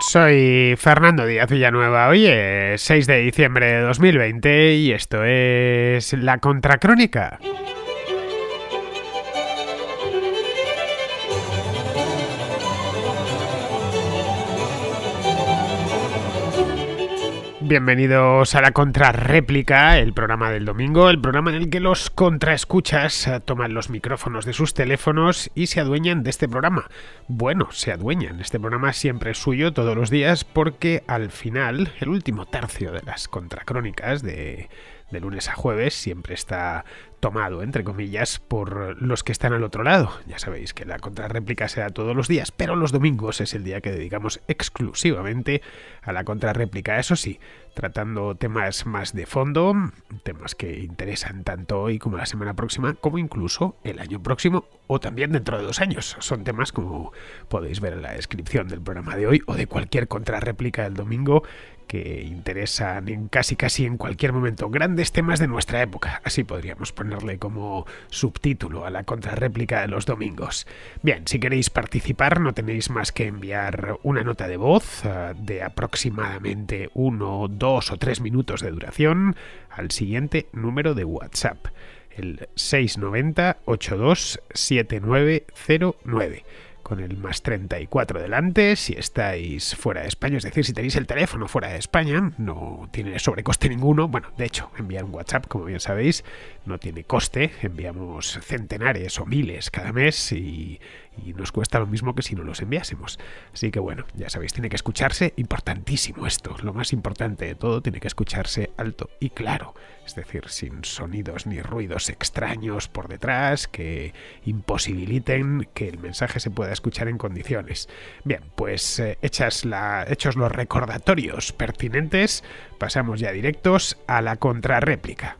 Soy Fernando Díaz Villanueva. Hoy es 6 de diciembre de 2020 y esto es La Contracrónica. Bienvenidos a la contrarréplica, el programa del domingo, el programa en el que los contraescuchas eh, toman los micrófonos de sus teléfonos y se adueñan de este programa. Bueno, se adueñan, este programa siempre es suyo todos los días porque al final, el último tercio de las contracrónicas de, de lunes a jueves siempre está tomado, entre comillas, por los que están al otro lado. Ya sabéis que la contrarréplica se da todos los días, pero los domingos es el día que dedicamos exclusivamente a la contrarréplica. Eso sí, tratando temas más de fondo, temas que interesan tanto hoy como la semana próxima, como incluso el año próximo o también dentro de dos años. Son temas como podéis ver en la descripción del programa de hoy o de cualquier contrarréplica del domingo que interesan en casi casi en cualquier momento grandes temas de nuestra época. Así podríamos ponerle como subtítulo a la contrarréplica de los domingos. Bien, si queréis participar no tenéis más que enviar una nota de voz eh, de aproximadamente uno, dos o tres minutos de duración al siguiente número de WhatsApp, el 690 7909 con el más 34 delante, si estáis fuera de España, es decir, si tenéis el teléfono fuera de España, no tiene sobrecoste ninguno, bueno, de hecho, enviar un WhatsApp, como bien sabéis, no tiene coste, enviamos centenares o miles cada mes y, nos cuesta lo mismo que si no los enviásemos. Así que bueno, ya sabéis, tiene que escucharse, importantísimo esto, lo más importante de todo, tiene que escucharse alto y claro, es decir, sin sonidos ni ruidos extraños por detrás que imposibiliten que el mensaje se pueda escuchar en condiciones. Bien, pues eh, hechas la, hechos los recordatorios pertinentes, pasamos ya directos a la contrarréplica.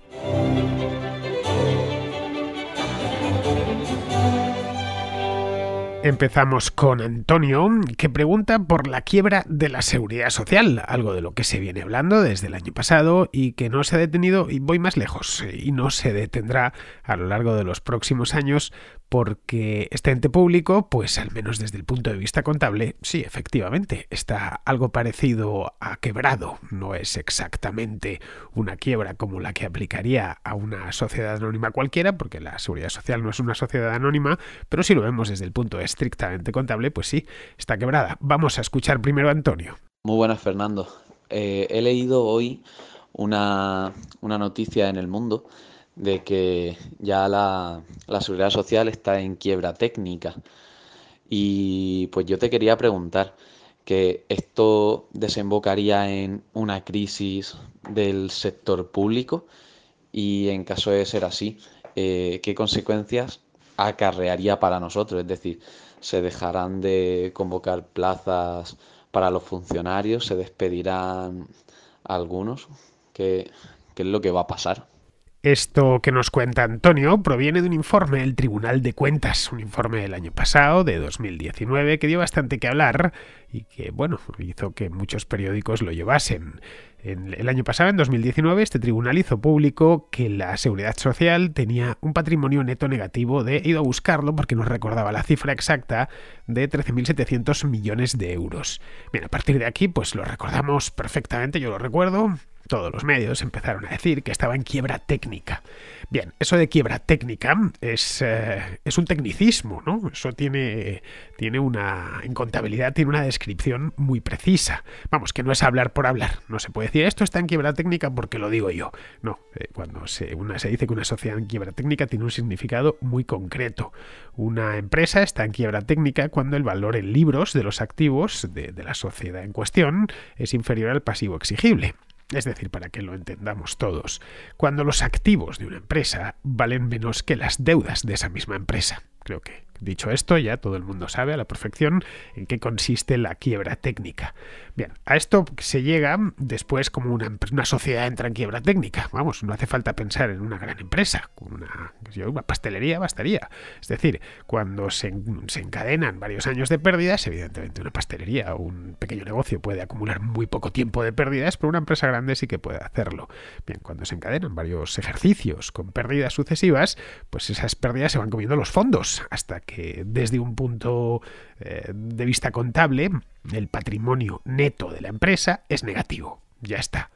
Empezamos con Antonio, que pregunta por la quiebra de la seguridad social, algo de lo que se viene hablando desde el año pasado y que no se ha detenido, y voy más lejos, eh, y no se detendrá a lo largo de los próximos años porque este ente público, pues al menos desde el punto de vista contable, sí, efectivamente, está algo parecido a quebrado. No es exactamente una quiebra como la que aplicaría a una sociedad anónima cualquiera, porque la seguridad social no es una sociedad anónima, pero si lo vemos desde el punto estrictamente contable, pues sí, está quebrada. Vamos a escuchar primero a Antonio. Muy buenas, Fernando. Eh, he leído hoy una, una noticia en el mundo de que ya la, seguridad social está en quiebra técnica. Y pues yo te quería preguntar que esto desembocaría en una crisis del sector público y en caso de ser así, eh, ¿qué consecuencias acarrearía para nosotros? Es decir, ¿se dejarán de convocar plazas para los funcionarios? ¿Se despedirán algunos? ¿Qué, qué es lo que va a pasar? Esto que nos cuenta Antonio proviene de un informe del Tribunal de Cuentas, un informe del año pasado, de 2019, que dio bastante que hablar y que, bueno, hizo que muchos periódicos lo llevasen. En el año pasado, en 2019, este tribunal hizo público que la Seguridad Social tenía un patrimonio neto negativo de, he ido a buscarlo porque nos recordaba la cifra exacta, de 13.700 millones de euros. Bien, a partir de aquí, pues lo recordamos perfectamente, yo lo recuerdo, todos los medios empezaron a decir que estaba en quiebra técnica. Bien, eso de quiebra técnica es, eh, es un tecnicismo, ¿no? Eso tiene, tiene una, en contabilidad tiene una descripción muy precisa. Vamos, que no es hablar por hablar. No se puede decir, esto está en quiebra técnica porque lo digo yo. No, eh, cuando se, se dice que una sociedad en quiebra técnica tiene un significado muy concreto. Una empresa está en quiebra técnica cuando el valor en libros de los activos de la sociedad en cuestión es inferior al pasivo exigible es decir, para que lo entendamos todos, cuando los activos de una empresa valen menos que las deudas de esa misma empresa. Creo que Dicho esto, ya todo el mundo sabe a la perfección en qué consiste la quiebra técnica. Bien, a esto se llega después como una, sociedad entra en quiebra técnica. Vamos, no hace falta pensar en una gran empresa, una, pastelería bastaría. Es decir, cuando se, encadenan varios años de pérdidas, evidentemente una pastelería o un pequeño negocio puede acumular muy poco tiempo de pérdidas, pero una empresa grande sí que puede hacerlo. Bien, cuando se encadenan varios ejercicios con pérdidas sucesivas, pues esas pérdidas se van comiendo los fondos hasta que desde un punto eh, de vista contable, el patrimonio neto de la empresa es negativo. Ya está.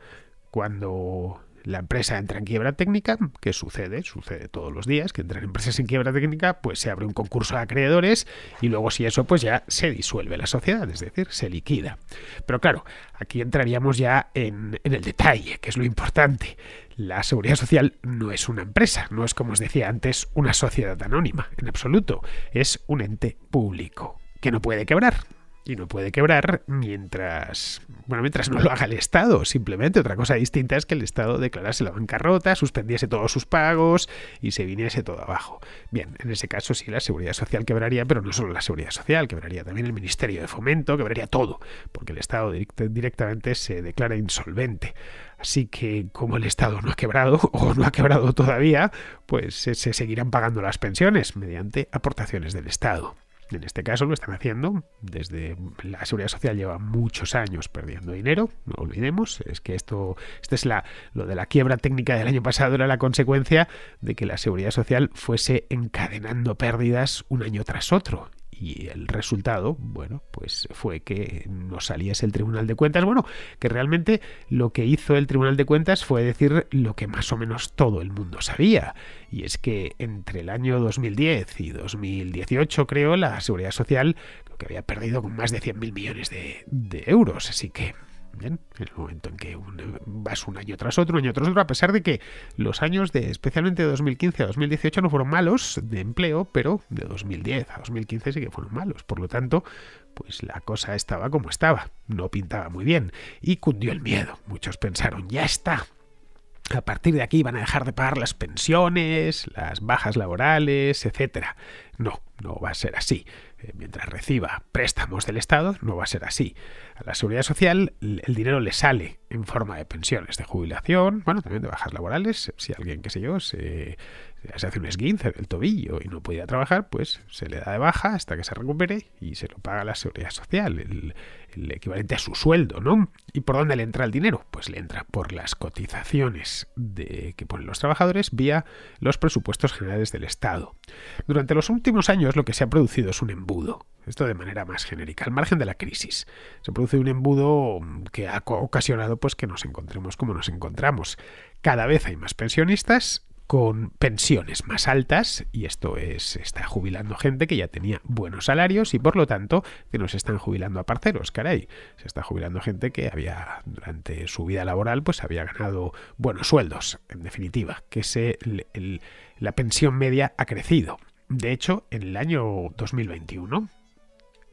Cuando la empresa entra en quiebra técnica, que sucede, sucede todos los días, que entran empresas en quiebra técnica, pues se abre un concurso de acreedores y luego si eso, pues ya se disuelve la sociedad, es decir, se liquida. Pero claro, aquí entraríamos ya en, en el detalle, que es lo importante la seguridad social no es una empresa, no es como os decía antes una sociedad anónima, en absoluto, es un ente público que no puede quebrar. Y no puede quebrar mientras, bueno, mientras no lo haga el Estado, simplemente. Otra cosa distinta es que el Estado declarase la bancarrota, suspendiese todos sus pagos y se viniese todo abajo. Bien, en ese caso sí la seguridad social quebraría, pero no solo la seguridad social, quebraría también el Ministerio de Fomento, quebraría todo, porque el Estado directamente se declara insolvente. Así que como el Estado no ha quebrado o no ha quebrado todavía, pues se, seguirán pagando las pensiones mediante aportaciones del Estado. En este caso lo están haciendo desde la seguridad social lleva muchos años perdiendo dinero, no olvidemos, es que esto esta es la lo de la quiebra técnica del año pasado era la consecuencia de que la seguridad social fuese encadenando pérdidas un año tras otro y el resultado, bueno, pues fue que no saliese el Tribunal de Cuentas. Bueno, que realmente lo que hizo el Tribunal de Cuentas fue decir lo que más o menos todo el mundo sabía. Y es que entre el año 2010 y 2018, creo, la Seguridad Social que había perdido con más de 100.000 millones de euros. Así que Bien, el momento en que vas un año tras otro, un año tras otro, a pesar de que los años de especialmente de 2015 a 2018 no fueron malos de empleo, pero de 2010 a 2015 sí que fueron malos. Por lo tanto, pues la cosa estaba como estaba, no pintaba muy bien y cundió el miedo. Muchos pensaron, ya está, a partir de aquí van a dejar de pagar las pensiones, las bajas laborales, etcétera. No, no va a ser así. Eh, mientras reciba préstamos del Estado, no va a ser así. A la seguridad social el dinero le sale en forma de pensiones, de jubilación, bueno, también de bajas laborales, si alguien, qué sé yo, se, se hace un esguince del tobillo y no podía trabajar, pues se le da de baja hasta que se recupere y se lo paga la seguridad social, el, equivalente a su sueldo, ¿no? ¿Y por dónde le entra el dinero? Pues le entra por las cotizaciones que ponen los trabajadores vía los presupuestos generales del Estado. Durante los últimos años lo que se ha producido es un embudo, esto de manera más genérica, al margen de la crisis. Se produce un embudo que ha ocasionado pues, que nos encontremos como nos encontramos. Cada vez hay más pensionistas con pensiones más altas, y esto es, está jubilando gente que ya tenía buenos salarios y por lo tanto que nos están jubilando a parceros, caray. Se está jubilando gente que había, durante su vida laboral, pues había ganado buenos sueldos, en definitiva, que se, la pensión media ha crecido. De hecho, en el año 2021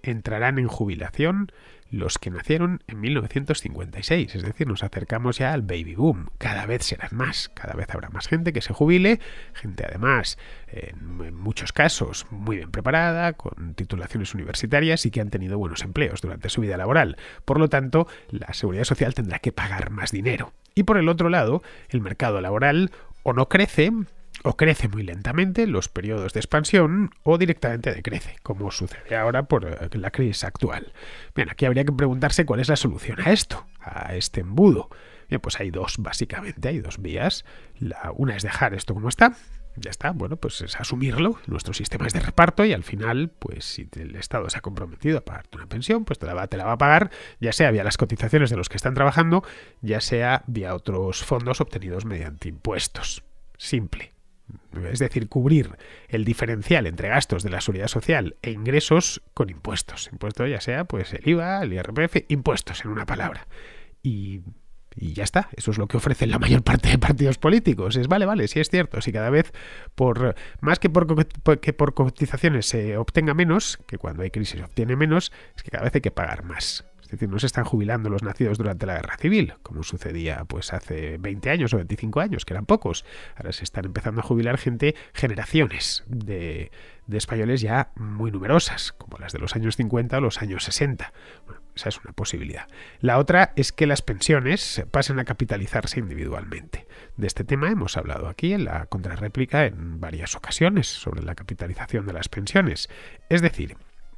entrarán en jubilación los que nacieron en 1956, es decir, nos acercamos ya al baby boom. Cada vez serán más, cada vez habrá más gente que se jubile, gente además, en muchos casos, muy bien preparada, con titulaciones universitarias y que han tenido buenos empleos durante su vida laboral. Por lo tanto, la seguridad social tendrá que pagar más dinero. Y por el otro lado, el mercado laboral o no crece o crece muy lentamente los periodos de expansión o directamente decrece, como sucede ahora por eh, la crisis actual. Bien, aquí habría que preguntarse cuál es la solución a esto, a este embudo. Bien, pues hay dos, básicamente, hay dos vías. La, una es dejar esto como está, ya está, bueno, pues es asumirlo, nuestro sistema es de reparto y al final, pues si el Estado se ha comprometido a pagarte una pensión, pues te la va a pagar, ya sea vía las cotizaciones de los que están trabajando, ya sea vía otros fondos obtenidos mediante impuestos. Simple es decir, cubrir el diferencial entre gastos de la seguridad social e ingresos con impuestos. Impuestos ya sea pues el IVA, el IRPF, impuestos en una palabra. Y, y ya está, eso es lo que ofrecen la mayor parte de partidos políticos. Es vale, vale, sí es cierto, si cada vez por más que por, que por cotizaciones se obtenga menos, que cuando hay crisis obtiene menos, es que cada vez hay que pagar más. Es decir, no se están jubilando los nacidos durante la guerra civil, como sucedía pues hace 20 años o 25 años, que eran pocos. Ahora se están empezando a jubilar gente, generaciones de, de españoles ya muy numerosas, como las de los años 50 o los años 60. Bueno, esa es una posibilidad. La otra es que las pensiones pasen a capitalizarse individualmente. De este tema hemos hablado aquí en la contrarréplica en varias ocasiones sobre la capitalización de las pensiones. Es decir,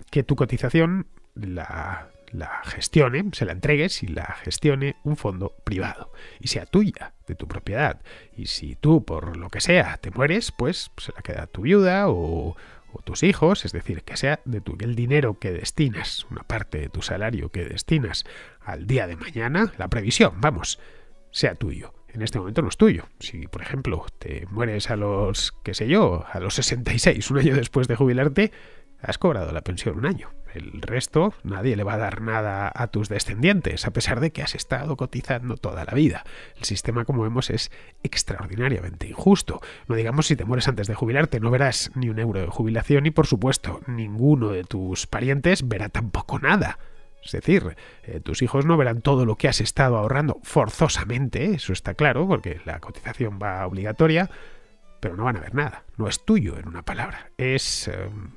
que tu cotización la la gestione, se la entregues y la gestione un fondo privado y sea tuya, de tu propiedad. Y si tú, por lo que sea, te mueres, pues se la queda tu viuda o, tus hijos, es decir, que sea de tu, el dinero que destinas, una parte de tu salario que destinas al día de mañana, la previsión, vamos, sea tuyo en este momento no es tuyo. Si, por ejemplo, te mueres a los, qué sé yo, a los 66, un año después de jubilarte, has cobrado la pensión un año. El resto, nadie le va a dar nada a tus descendientes, a pesar de que has estado cotizando toda la vida. El sistema, como vemos, es extraordinariamente injusto. No digamos si te mueres antes de jubilarte, no verás ni un euro de jubilación y, por supuesto, ninguno de tus parientes verá tampoco nada. Es decir, eh, tus hijos no verán todo lo que has estado ahorrando forzosamente, eso está claro, porque la cotización va obligatoria, pero no van a ver nada. No es tuyo, en una palabra. Es... Em,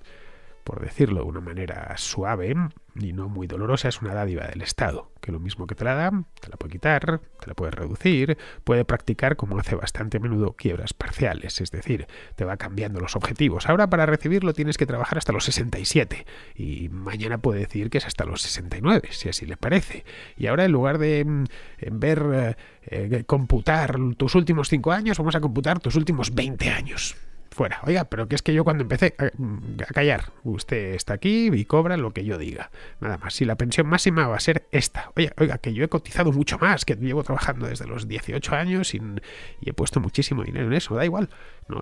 por decirlo de una manera suave y no muy dolorosa, es una dádiva del Estado, que lo mismo que te la da, te la puede quitar, te la puede reducir, puede practicar, como hace bastante a menudo, quiebras parciales, es decir, te va cambiando los objetivos. Ahora para recibirlo tienes que trabajar hasta los 67 y mañana puede decir que es hasta los 69, si así le parece. Y ahora en lugar de mm, ver, eh, eh, computar tus últimos 5 años, vamos a computar tus últimos 20 años fuera. Oiga, pero que es que yo cuando empecé mm, a, callar, usted está aquí y cobra lo que yo diga. Nada más, si la pensión máxima va a ser esta. Oiga, oiga, que yo he cotizado mucho más, que llevo trabajando desde los 18 años y, he puesto muchísimo dinero en eso, da igual. No,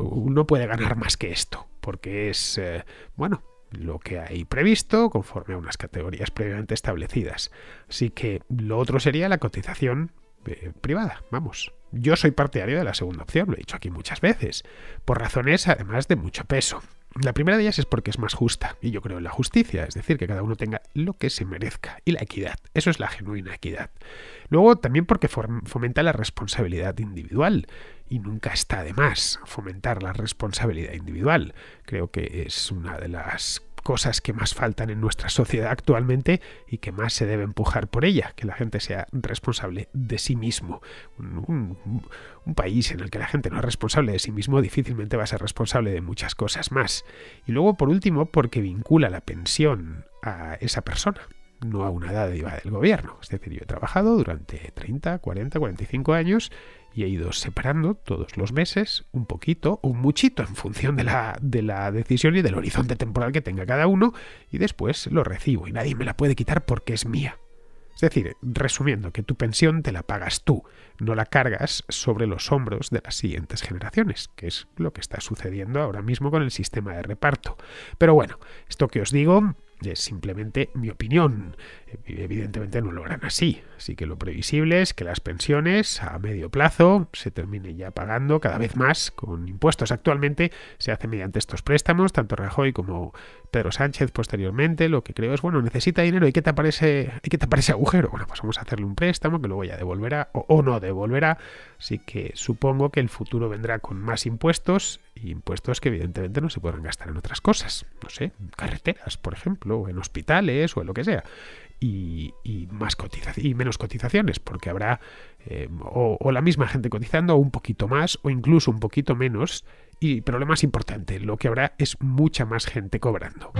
uno puede ganar más que esto, porque es, eh, bueno, lo que hay previsto conforme a unas categorías previamente establecidas. Así que lo otro sería la cotización eh, privada, vamos. Yo soy partidario de la segunda opción, lo he dicho aquí muchas veces, por razones además de mucho peso. La primera de ellas es porque es más justa, y yo creo en la justicia, es decir, que cada uno tenga lo que se merezca, y la equidad, eso es la genuina equidad. Luego también porque fomenta la responsabilidad individual, y nunca está de más fomentar la responsabilidad individual. Creo que es una de las cosas que más faltan en nuestra sociedad actualmente y que más se debe empujar por ella, que la gente sea responsable de sí mismo. Un, país en el que la gente no es responsable de sí mismo difícilmente va a ser responsable de muchas cosas más. Y luego, por último, porque vincula la pensión a esa persona no a una edad dádiva del gobierno. Es decir, yo he trabajado durante 30, 40, 45 años y he ido separando todos los meses un poquito, un muchito, en función de la, de la decisión y del horizonte temporal que tenga cada uno, y después lo recibo y nadie me la puede quitar porque es mía. Es decir, resumiendo, que tu pensión te la pagas tú, no la cargas sobre los hombros de las siguientes generaciones, que es lo que está sucediendo ahora mismo con el sistema de reparto. Pero bueno, esto que os digo es simplemente mi opinión evidentemente no lo harán así. Así que lo previsible es que las pensiones a medio plazo se terminen ya pagando cada vez más con impuestos. Actualmente se hace mediante estos préstamos, tanto Rajoy como Pedro Sánchez posteriormente. Lo que creo es, bueno, necesita dinero, ¿y qué te parece, qué te parece agujero? Bueno, pues vamos a hacerle un préstamo que luego ya devolverá o, no devolverá. Así que supongo que el futuro vendrá con más impuestos impuestos que evidentemente no se pueden gastar en otras cosas, no sé, carreteras, por ejemplo, o en hospitales o en lo que sea y, y menos cotizaciones, porque habrá eh, o, la misma gente cotizando, o un poquito más, o incluso un poquito menos, y, pero lo más importante, lo que habrá es mucha más gente cobrando.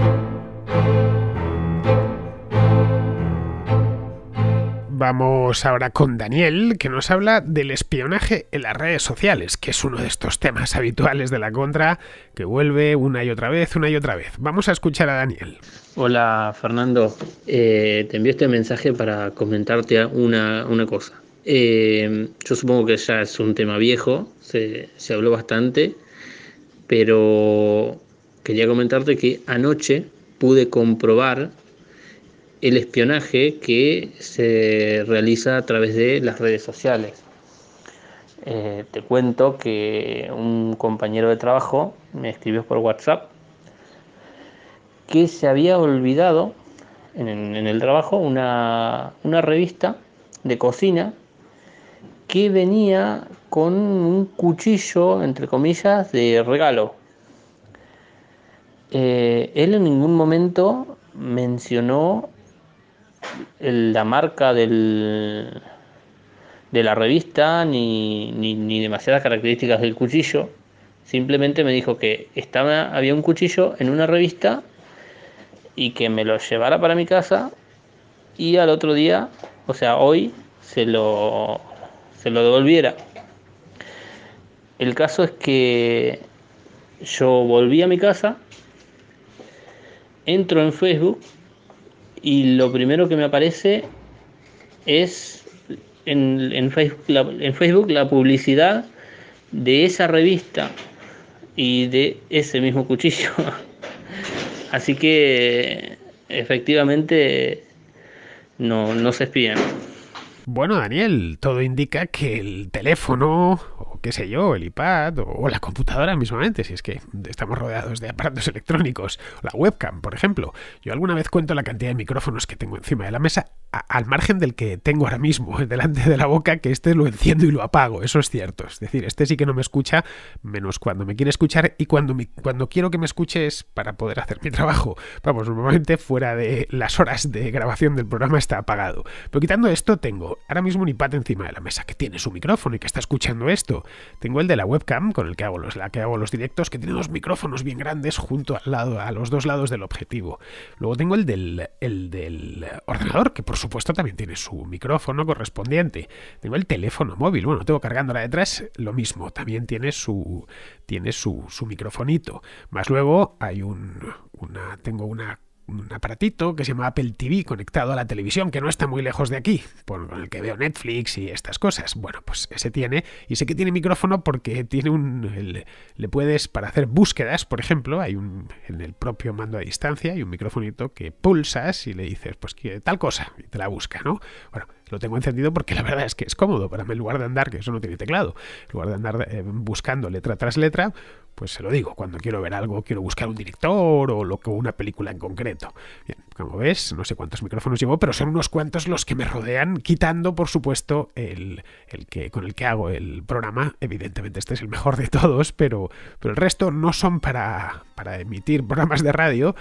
Vamos ahora con Daniel, que nos habla del espionaje en las redes sociales, que es uno de estos temas habituales de la contra, que vuelve una y otra vez, una y otra vez. Vamos a escuchar a Daniel. Hola Fernando, eh, te envío este mensaje para comentarte una, una cosa. Eh, yo supongo que ya es un tema viejo, se, se habló bastante, pero quería comentarte que anoche pude comprobar el espionaje que se realiza a través de las redes sociales. Eh, te cuento que un compañero de trabajo me escribió por WhatsApp que se había olvidado en, el trabajo una, una revista de cocina que venía con un cuchillo, entre comillas, de regalo. Eh, él en ningún momento mencionó la marca del, de la revista ni, ni, ni, demasiadas características del cuchillo. Simplemente me dijo que estaba, había un cuchillo en una revista y que me lo llevara para mi casa y al otro día, o sea, hoy, se lo, se lo devolviera. El caso es que yo volví a mi casa, entro en Facebook y lo primero que me aparece es en, en, Facebook, la, en Facebook la publicidad de esa revista y de ese mismo cuchillo. Así que efectivamente no, no se espían. Bueno, Daniel, todo indica que el teléfono qué sé yo, el iPad, o, la computadora mismamente, si es que estamos rodeados de aparatos electrónicos, la webcam, por ejemplo. Yo alguna vez cuento la cantidad de micrófonos que tengo encima de la mesa, al margen del que tengo ahora mismo delante de la boca, que este lo enciendo y lo apago, eso es cierto. Es decir, este sí que no me escucha, menos cuando me quiere escuchar y cuando, cuando quiero que me escuche es para poder hacer mi trabajo. Vamos, normalmente fuera de las horas de grabación del programa está apagado. Pero quitando esto, tengo ahora mismo un iPad encima de la mesa que tiene su micrófono y que está escuchando esto. Tengo el de la webcam con el que hago los, la que hago los directos, que tiene dos micrófonos bien grandes junto al lado, a los dos lados del objetivo. Luego tengo el del, ordenador, que por supuesto también tiene su micrófono correspondiente. Tengo el teléfono móvil, bueno, tengo cargando la detrás, lo mismo, también tiene su, tiene su, su microfonito. Más luego hay un, una, tengo una un aparatito que se llama Apple TV conectado a la televisión, que no está muy lejos de aquí, por el que veo Netflix y estas cosas. Bueno, pues ese tiene, y sé que tiene micrófono porque tiene un. Le, puedes, para hacer búsquedas, por ejemplo, hay un. En el propio mando a distancia hay un micrófonito que pulsas y le dices, pues que tal cosa, y te la busca, ¿no? Bueno, lo tengo encendido porque la verdad es que es cómodo para mí en lugar de andar, que eso no tiene teclado, en lugar de andar eh, buscando letra tras letra, pues se lo digo, cuando quiero ver algo, quiero buscar un director o lo, una película en concreto. Bien, como ves, no sé cuántos micrófonos llevo, pero son unos cuantos los que me rodean, quitando, por supuesto, el, que, con el que hago el programa. Evidentemente este es el mejor de todos, pero, pero el resto no son para, emitir programas de radio,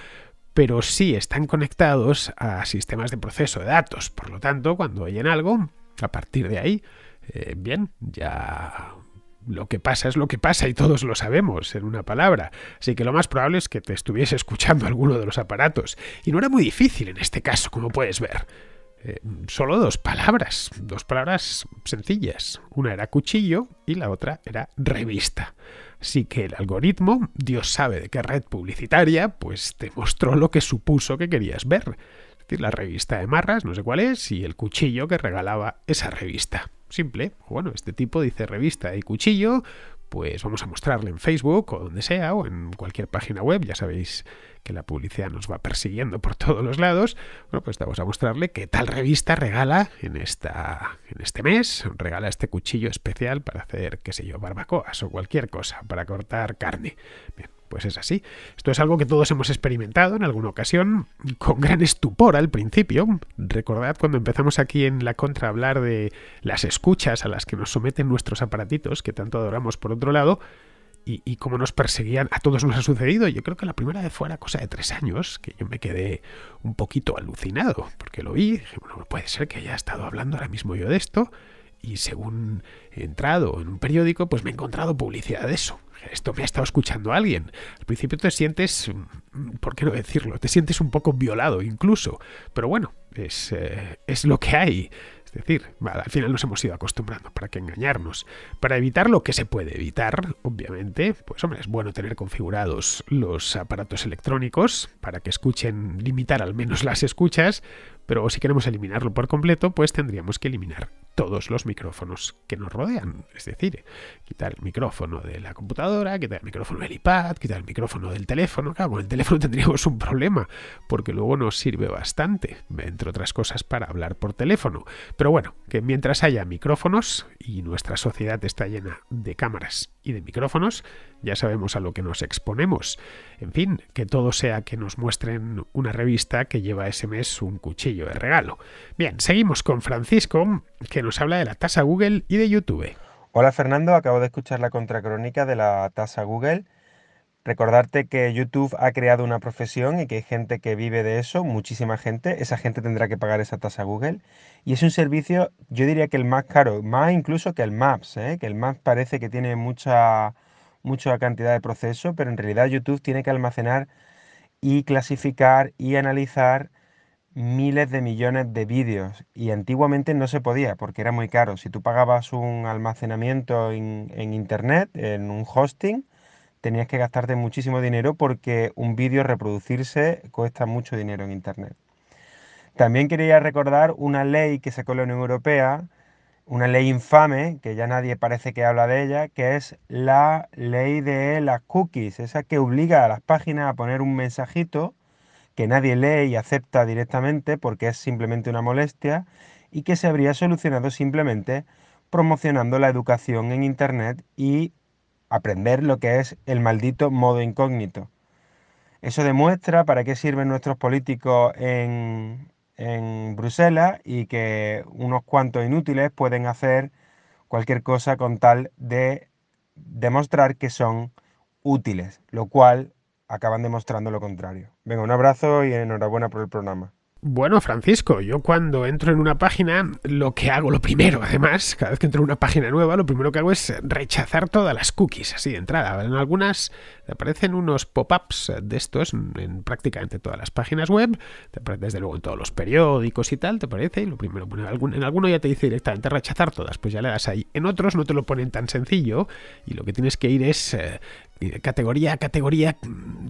pero sí están conectados a sistemas de proceso de datos. Por lo tanto, cuando oyen algo, a partir de ahí, eh, bien, ya lo que pasa es lo que pasa y todos lo sabemos, en una palabra. Así que lo más probable es que te estuviese escuchando alguno de los aparatos. Y no era muy difícil en este caso, como puedes ver. Eh, solo dos palabras, dos palabras sencillas. Una era cuchillo y la otra era revista. Así que el algoritmo, Dios sabe de qué red publicitaria, pues te mostró lo que supuso que querías ver. Es decir, la revista de marras, no sé cuál es, y el cuchillo que regalaba esa revista simple. Pues bueno, este tipo dice revista y cuchillo, pues vamos a mostrarle en Facebook o donde sea o en cualquier página web, ya sabéis que la publicidad nos va persiguiendo por todos los lados, bueno, pues vamos a mostrarle que tal revista regala en, esta, en este mes, regala este cuchillo especial para hacer, qué sé yo, barbacoas o cualquier cosa, para cortar carne. pues es así. Esto es algo que todos hemos experimentado en alguna ocasión, con gran estupor al principio. Recordad cuando empezamos aquí en La Contra a hablar de las escuchas a las que nos someten nuestros aparatitos, que tanto adoramos por otro lado, y, cómo nos perseguían. A todos nos ha sucedido. Yo creo que la primera vez fue la cosa de tres años, que yo me quedé un poquito alucinado, porque lo vi. puede ser que haya estado hablando ahora mismo yo de esto. Y según he entrado en un periódico, pues me he encontrado publicidad de eso. Esto me ha estado escuchando alguien. Al principio te sientes, mm, ¿por qué no decirlo? Te sientes un poco violado incluso. Pero bueno, es, eh, es lo que hay. Es decir, al final nos hemos ido acostumbrando, ¿para qué engañarnos? Para evitar lo que se puede evitar, obviamente, pues hombre, es bueno tener configurados los aparatos electrónicos para que escuchen, limitar al menos las escuchas, pero si queremos eliminarlo por completo, pues tendríamos que eliminar todos los micrófonos que nos rodean. Es decir, quitar el micrófono de la computadora, quitar el micrófono del iPad, quitar el micrófono del teléfono. Claro, con el teléfono tendríamos un problema, porque luego nos sirve bastante, entre otras cosas, para hablar por teléfono. Pero bueno, que mientras haya micrófonos, y nuestra sociedad está llena de cámaras y de micrófonos, ya sabemos a lo que nos exponemos. En fin, que todo sea que nos muestren una revista que lleva ese mes un cuchillo de regalo. Bien, seguimos con Francisco, que nos nos habla de la tasa Google y de YouTube. Hola Fernando, acabo de escuchar la contracrónica de la tasa Google. Recordarte que YouTube ha creado una profesión y que hay gente que vive de eso, muchísima gente. Esa gente tendrá que pagar esa tasa Google. Y es un servicio, yo diría que el más caro, más incluso que el Maps, ¿eh? que el Maps parece que tiene mucha, mucha cantidad de proceso, pero en realidad YouTube tiene que almacenar y clasificar y analizar miles de millones de vídeos y antiguamente no se podía porque era muy caro. Si tú pagabas un almacenamiento en, en internet, en un hosting, tenías que gastarte muchísimo dinero porque un vídeo reproducirse cuesta mucho dinero en internet. También quería recordar una ley que sacó la Unión Europea, una ley infame, que ya nadie parece que habla de ella, que es la ley de las cookies, esa que obliga a las páginas a poner un mensajito que nadie lee y acepta directamente porque es simplemente una molestia y que se habría solucionado simplemente promocionando la educación en Internet y aprender lo que es el maldito modo incógnito. Eso demuestra para qué sirven nuestros políticos en, en Bruselas y que unos cuantos inútiles pueden hacer cualquier cosa con tal de demostrar que son útiles, lo cual acaban demostrando lo contrario. Venga, un abrazo y enhorabuena por el programa. Bueno, Francisco, yo cuando entro en una página, lo que hago, lo primero, además, cada vez que entro en una página nueva, lo primero que hago es rechazar todas las cookies, así de entrada. En algunas te aparecen unos pop-ups de estos en prácticamente todas las páginas web, desde luego en todos los periódicos y tal, te parece, y lo primero, bueno, en alguno ya te dice directamente rechazar todas, pues ya le das ahí. En otros no te lo ponen tan sencillo y lo que tienes que ir es eh, categoría a categoría,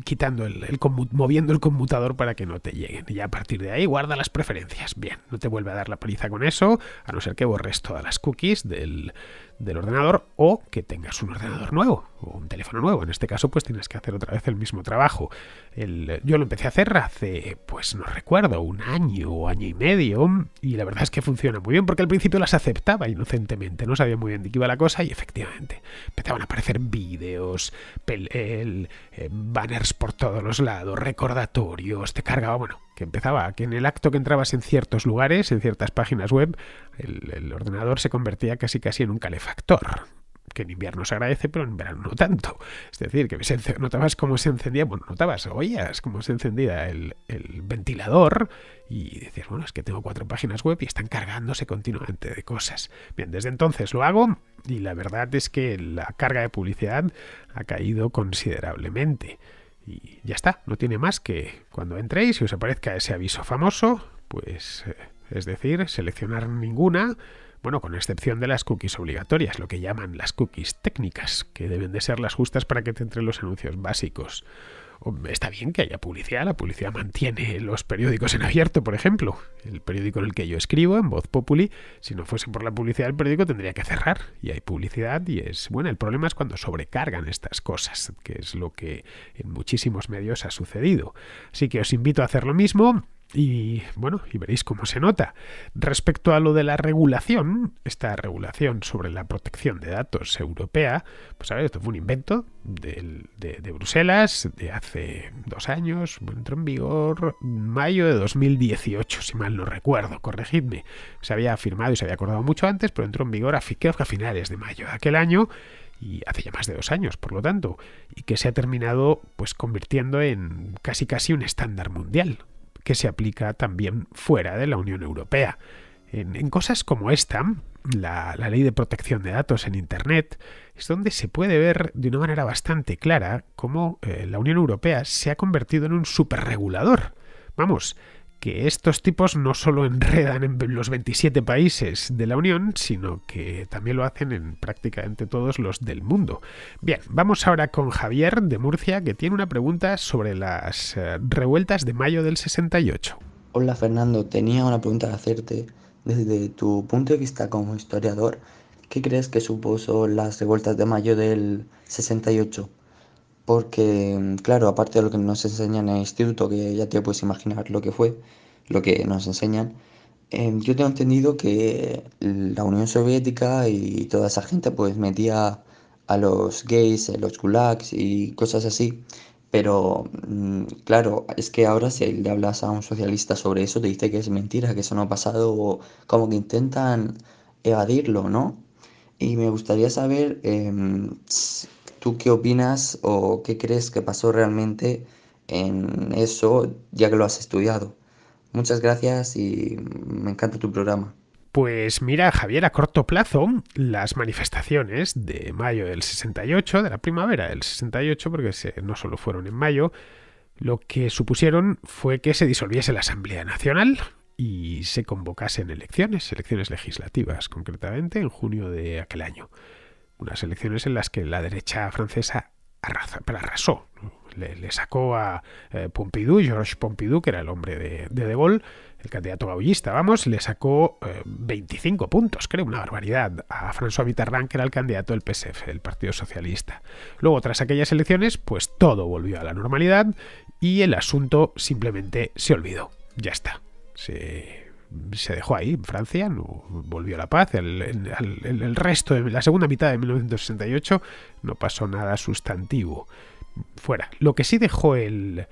quitando el, moviendo el conmutador para que no te lleguen. Y a partir de ahí guarda las preferencias. Bien, no te vuelve a dar la paliza con eso, a no ser que borres todas las cookies del, del ordenador o que tengas un ordenador nuevo o un teléfono nuevo. En este caso, pues tienes que hacer otra vez el mismo trabajo. yo lo empecé a hacer hace, pues no recuerdo, un año o año y medio y la verdad es que funciona muy bien porque al principio las aceptaba inocentemente, no sabía muy bien de qué iba la cosa y efectivamente empezaban a aparecer vídeos, eh, banners por todos los lados, recordatorios, te cargaba, bueno, que empezaba, que en el acto que entrabas en ciertos lugares, en ciertas páginas web, el, ordenador se convertía casi casi en un calefactor que en invierno se agradece, pero en verano no tanto. Es decir, que notabas cómo se encendía, bueno, notabas, oías cómo se encendía el, el, ventilador y decías, bueno, es que tengo cuatro páginas web y están cargándose continuamente de cosas. Bien, desde entonces lo hago y la verdad es que la carga de publicidad ha caído considerablemente. Y ya está, no tiene más que cuando entréis y os aparezca ese aviso famoso, pues eh, es decir, seleccionar ninguna, bueno, con excepción de las cookies obligatorias, lo que llaman las cookies técnicas, que deben de ser las justas para que te entren los anuncios básicos. Está bien que haya publicidad, la publicidad mantiene los periódicos en abierto, por ejemplo. El periódico en el que yo escribo, en Voz Populi, si no fuese por la publicidad del periódico tendría que cerrar. Y hay publicidad y es... Bueno, el problema es cuando sobrecargan estas cosas, que es lo que en muchísimos medios ha sucedido. Así que os invito a hacer lo mismo. Y bueno, y veréis cómo se nota. Respecto a lo de la regulación, esta regulación sobre la protección de datos europea, pues a ver, esto fue un invento de, Bruselas de hace dos años, entró en vigor mayo de 2018, si mal no recuerdo, corregidme. Se había firmado y se había acordado mucho antes, pero entró en vigor a, a finales de mayo de aquel año y hace ya más de dos años, por lo tanto, y que se ha terminado pues convirtiendo en casi casi un estándar mundial que se aplica también fuera de la Unión Europea. En, cosas como esta, la, ley de protección de datos en Internet, es donde se puede ver de una manera bastante clara cómo eh, la Unión Europea se ha convertido en un superregulador. Vamos, que estos tipos no solo enredan en los 27 países de la Unión, sino que también lo hacen en prácticamente todos los del mundo. Bien, vamos ahora con Javier de Murcia, que tiene una pregunta sobre las eh, revueltas de mayo del 68. Hola Fernando, tenía una pregunta de hacerte. Desde tu punto de vista como historiador, ¿qué crees que supuso las revueltas de mayo del 68? porque, mm, claro, aparte de lo que nos enseñan en el instituto, que ya te puedes imaginar lo que fue, lo que nos enseñan, em, yo tengo entendido que la Unión Soviética y toda esa gente pues metía a los gays, a eh, los gulags y cosas así. Pero mm, claro, es que ahora si le hablas a un socialista sobre eso, te dice que es mentira, que eso no ha pasado, o como que intentan evadirlo, ¿no? Y me gustaría saber em, ¿Tú qué opinas o qué crees que pasó realmente en eso, ya que lo has estudiado? Muchas gracias y me encanta tu programa. Pues mira, Javier, a corto plazo, las manifestaciones de mayo del 68, de la primavera del 68, porque no solo fueron en mayo, lo que supusieron fue que se disolviese la Asamblea Nacional y se convocasen elecciones, elecciones legislativas concretamente, en junio de aquel año unas elecciones en las que la derecha francesa arrasó. Le, sacó a eh, Pompidou, Georges Pompidou, que era el hombre de, de Gaulle, el candidato gaullista, vamos, le sacó 25 eh, puntos, creo, una barbaridad, a François Mitterrand, que era el candidato del PSF, el Partido Socialista. Luego, tras aquellas elecciones, pues todo volvió a la normalidad y el asunto simplemente se olvidó. Ya está. Se se dejó ahí en Francia, no volvió la paz. El, resto de la segunda mitad de 1968 no pasó nada sustantivo. Fuera. Lo que sí dejó el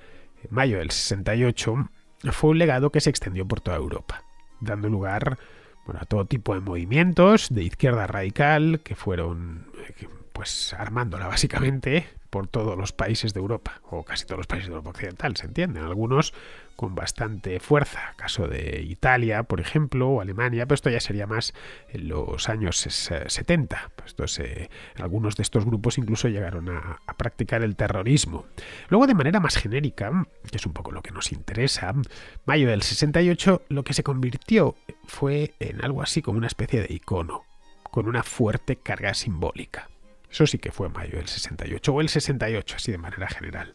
mayo del 68 fue un legado que se extendió por toda Europa, dando lugar bueno, a todo tipo de movimientos de izquierda radical que fueron eh, pues armándola básicamente por todos los países de Europa, o casi todos los países de Europa Occidental, se entienden, algunos con bastante fuerza, caso de Italia, por ejemplo, o Alemania, pero esto ya sería más en los años 70. Pues algunos de estos grupos incluso llegaron a, a practicar el terrorismo. Luego, de manera más genérica, que es un poco lo que nos interesa, mayo del 68 lo que se convirtió fue en algo así como una especie de icono, con una fuerte carga simbólica. Eso sí que fue mayo del 68 o el 68, así de manera general.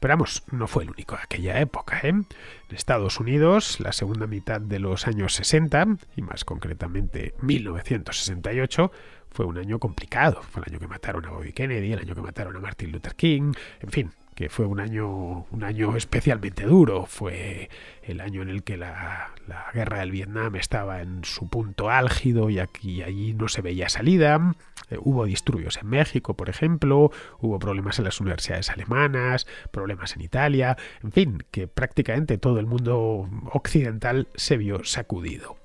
Pero vamos, no fue el único de aquella época. ¿eh? En Estados Unidos, la segunda mitad de los años 60, y más concretamente 1968, fue un año complicado. Fue el año que mataron a Bobby Kennedy, el año que mataron a Martin Luther King, en fin, que fue un año, un año especialmente duro. Fue el año en el que la, guerra del Vietnam estaba en su punto álgido y aquí y allí no se veía salida. Eh, hubo disturbios en México, por ejemplo, hubo problemas en las universidades alemanas, problemas en Italia, en fin, que prácticamente todo el mundo occidental se vio sacudido.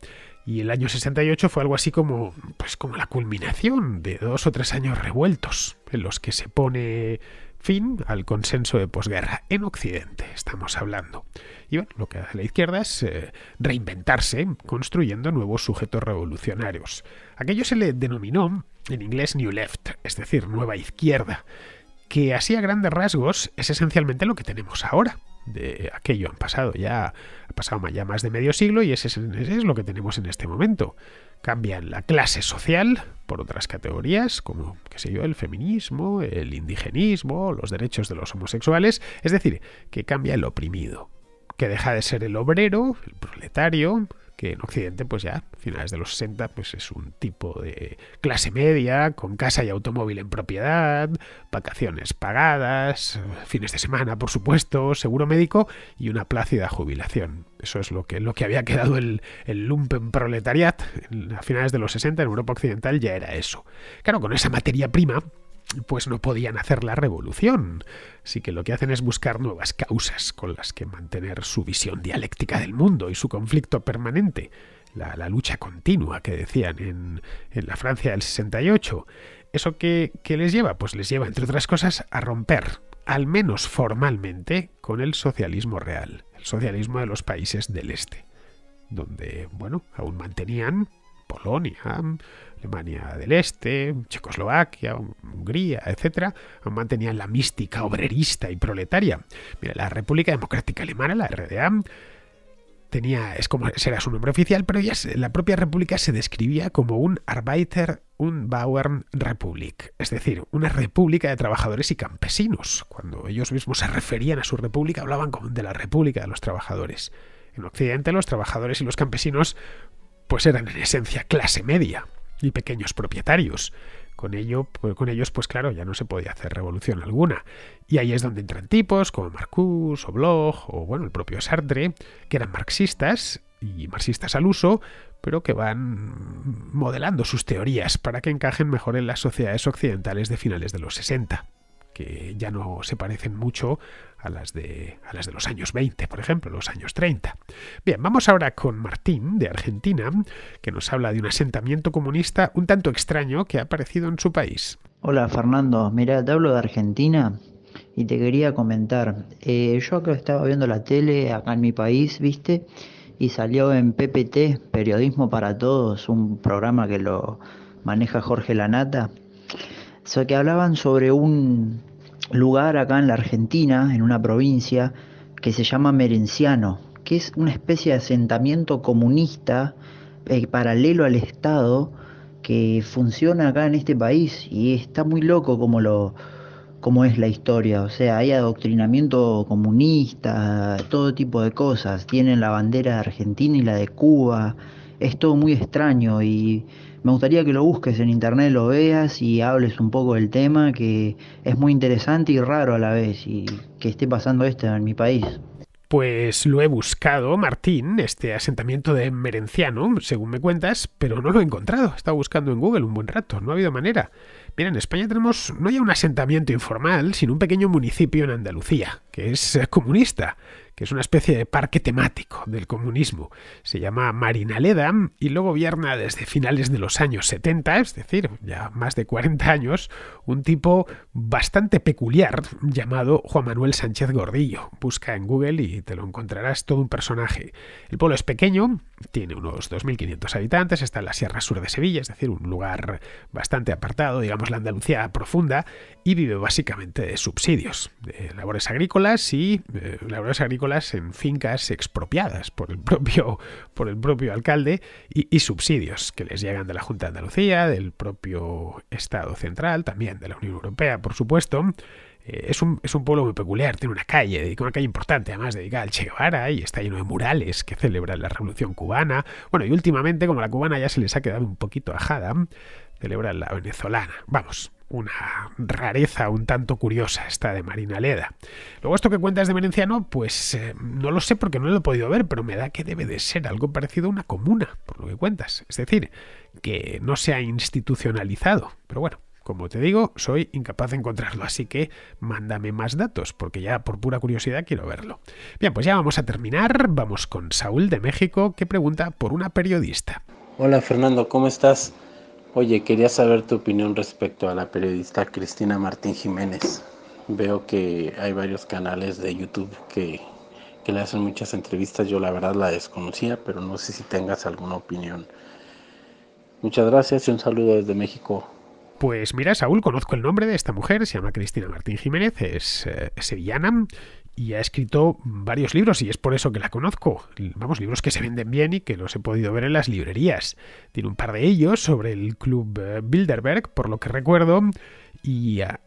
Y el año 68 fue algo así como, pues como la culminación de dos o tres años revueltos, en los que se pone fin al consenso de posguerra en Occidente, estamos hablando. Y bueno, lo que hace la izquierda es eh, reinventarse, construyendo nuevos sujetos revolucionarios. Aquello se le denominó en inglés New Left, es decir, nueva izquierda, que así a grandes rasgos es esencialmente lo que tenemos ahora. De aquello han pasado ya, ha pasado ya más de medio siglo y ese es lo que tenemos en este momento. Cambian la clase social por otras categorías, como, yo, el feminismo, el indigenismo, los derechos de los homosexuales, es decir, que cambia el oprimido, que deja de ser el obrero, el proletario, que en Occidente, pues ya, finales de los 60, pues es un tipo de clase media, con casa y automóvil en propiedad, vacaciones pagadas, fines de semana, por supuesto, seguro médico y una plácida jubilación. Eso es lo que, lo que había quedado el, el lumpen proletariat. A finales de los 60 en Europa Occidental ya era eso. Claro, con esa materia prima pues no podían hacer la revolución. Así que lo que hacen es buscar nuevas causas con las que mantener su visión dialéctica del mundo y su conflicto permanente, la, lucha continua que decían en, la Francia del 68. ¿Eso qué, qué les lleva? Pues les lleva, entre otras cosas, a romper, al menos formalmente, con el socialismo real, el socialismo de los países del Este, donde, bueno, aún mantenían Polonia, Alemania del Este, Checoslovaquia, Hungría, etc., mantenían la mística obrerista y proletaria. la República Democrática Alemana, la RDA, tenía, es como será su nombre oficial, pero ya la propia república se describía como un Arbeiter und Bauern Republik, es decir, una república de trabajadores y campesinos. Cuando ellos mismos se referían a su república, hablaban como de la república de los trabajadores. En Occidente, los trabajadores y los campesinos, pues eran en esencia clase media y pequeños propietarios. Con, pues, con ellos, pues claro, ya no se podía hacer revolución alguna. Y ahí es donde entran tipos como Marcuse o Bloch o bueno, el propio Sartre, que eran marxistas y marxistas al uso, pero que van modelando sus teorías para que encajen mejor en las sociedades occidentales de finales de los 60, que ya no se parecen mucho a las, de, a las de los años 20, por ejemplo, los años 30. Bien, vamos ahora con Martín, de Argentina, que nos habla de un asentamiento comunista un tanto extraño que ha aparecido en su país. Hola Fernando, mira, te hablo de Argentina y te quería comentar. Eh, yo acá estaba viendo la tele, acá en mi país, ¿viste? Y salió en PPT, Periodismo para Todos, un programa que lo maneja Jorge Lanata, que hablaban sobre un, lugar acá en la Argentina, en una provincia que se llama Merenciano, que es una especie de asentamiento comunista eh, paralelo al Estado que funciona acá en este país y está muy loco como lo como es la historia, o sea, hay adoctrinamiento comunista, todo tipo de cosas, tienen la bandera de Argentina y la de Cuba, es todo muy extraño y me gustaría que lo busques en internet, lo veas y hables un poco del tema, que es muy interesante y raro a la vez, y que esté pasando esto en mi país. Pues lo he buscado, Martín, este asentamiento de Merenciano, según me cuentas, pero no lo he encontrado. He estado buscando en Google un buen rato, no ha habido manera. Mira, en España tenemos no hay un asentamiento informal, sino un pequeño municipio en Andalucía, que es comunista que es una especie de parque temático del comunismo. Se llama Marinaleda y lo gobierna desde finales de los años 70, es decir, ya más de 40 años, un tipo bastante peculiar llamado Juan Manuel Sánchez Gordillo. Busca en Google y te lo encontrarás todo un personaje. El pueblo es pequeño, tiene unos 2.500 habitantes, está en la Sierra Sur de Sevilla, es decir, un lugar bastante apartado, digamos la Andalucía profunda, y vive básicamente de subsidios, de labores agrícolas y eh, labores agrícolas en fincas expropiadas por el propio, por el propio alcalde y, y subsidios que les llegan de la Junta de Andalucía, del propio Estado central, también de la Unión Europea, por supuesto. Eh, es, un, pueblo muy peculiar, tiene una calle, una calle importante además dedicada al Che Guevara y está lleno de murales que celebran la Revolución Cubana. Bueno, y últimamente, como la cubana ya se les ha quedado un poquito ajada, celebran la venezolana. Vamos, una rareza un tanto curiosa esta de Marina Leda. Luego esto que cuentas de Merenciano, pues eh, no lo sé porque no lo he podido ver, pero me da que debe de ser algo parecido a una comuna, por lo que cuentas. Es decir, que no se ha institucionalizado. Pero bueno, como te digo, soy incapaz de encontrarlo, así que mándame más datos, porque ya por pura curiosidad quiero verlo. Bien, pues ya vamos a terminar. Vamos con Saúl de México, que pregunta por una periodista. Hola Fernando, ¿cómo estás? Oye, quería saber tu opinión respecto a la periodista Cristina Martín Jiménez. Veo que hay varios canales de YouTube que, le hacen muchas entrevistas. Yo la verdad la desconocía, pero no sé si tengas alguna opinión. Muchas gracias y un saludo desde México. Pues mira, Saúl, conozco el nombre de esta mujer, se llama Cristina Martín Jiménez, es eh, sevillana y ha escrito varios libros y es por eso que la conozco. Vamos, libros que se venden bien y que los he podido ver en las librerías. Tiene un par de ellos sobre el club eh, Bilderberg, por lo que recuerdo, ah,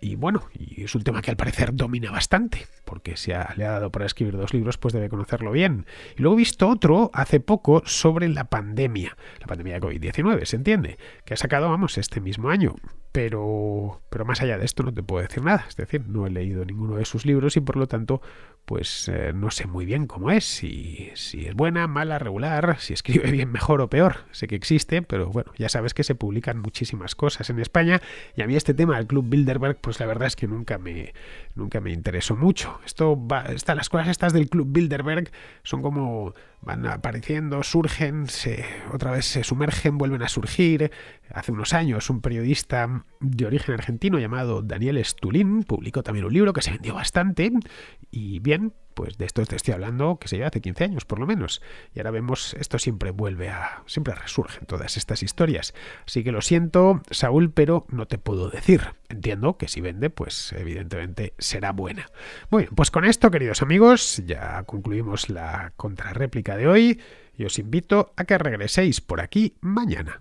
y, bueno, y es un tema que al parecer domina bastante, porque si le ha dado para escribir dos libros, pues debe conocerlo bien. Y luego he visto otro hace poco sobre la pandemia, la pandemia de COVID-19, se entiende, que ha sacado, vamos, este mismo año pero, pero más allá de esto no te puedo decir nada. Es decir, no he leído ninguno de sus libros y por lo tanto, pues eh, no sé muy bien cómo es, si, si es buena, mala, regular, si escribe bien, mejor o peor. Sé que existe, pero bueno, ya sabes que se publican muchísimas cosas en España y a mí este tema del Club Bilderberg, pues la verdad es que nunca me, nunca me interesó mucho. Esto va, las cosas estas del Club Bilderberg son como van apareciendo, surgen, se, otra vez se sumergen, vuelven a surgir. Hace unos años un periodista de origen argentino llamado Daniel Stulin publicó también un libro que se vendió bastante y bien, pues de esto te estoy hablando que se lleva hace 15 años por lo menos y ahora vemos esto siempre vuelve a siempre resurgen todas estas historias así que lo siento Saúl pero no te puedo decir entiendo que si vende pues evidentemente será buena Bueno, pues con esto queridos amigos ya concluimos la contrarréplica de hoy y os invito a que regreséis por aquí mañana